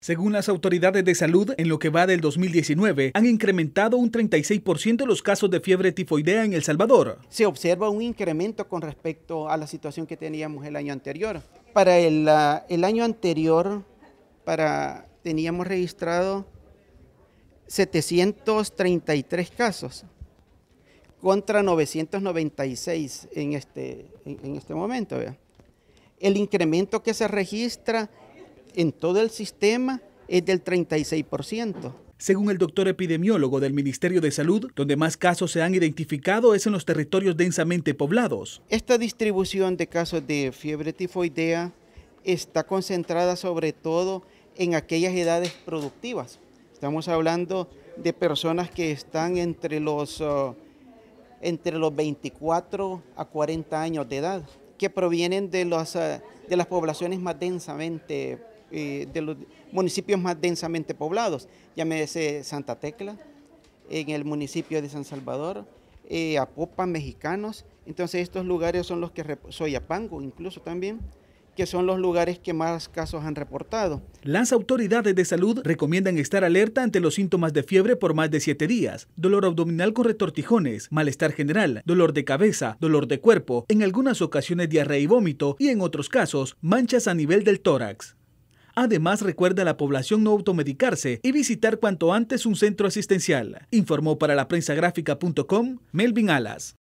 Según las autoridades de salud, en lo que va del 2019, han incrementado un 36% los casos de fiebre tifoidea en El Salvador. Se observa un incremento con respecto a la situación que teníamos el año anterior. Para el, año anterior, para, teníamos registrado 733 casos contra 996 este, en este, momento. El incremento que se registra en todo el sistema es del 36%. Según el doctor epidemiólogo del Ministerio de Salud, donde más casos se han identificado es en los territorios densamente poblados. Esta distribución de casos de fiebre tifoidea está concentrada sobre todo en aquellas edades productivas. Estamos hablando de personas que están entre los, uh, entre los 24 a 40 años de edad, que provienen de, uh, de las poblaciones más densamente pobladas eh, de los municipios más densamente poblados, llámese Santa Tecla, en el municipio de San Salvador, eh, Mexicanos. Entonces estos lugares son los que, soy Soyapango incluso también, que son los lugares que más casos han reportado. Las autoridades de salud recomiendan estar alerta ante los síntomas de fiebre por más de siete días, dolor abdominal con retortijones, malestar general, dolor de cabeza, dolor de cuerpo, en algunas ocasiones diarrea y vómito y en otros casos manchas a nivel del tórax. Además, recuerda a la población no automedicarse y visitar cuanto antes un centro asistencial. Informó para la prensa Melvin Alas.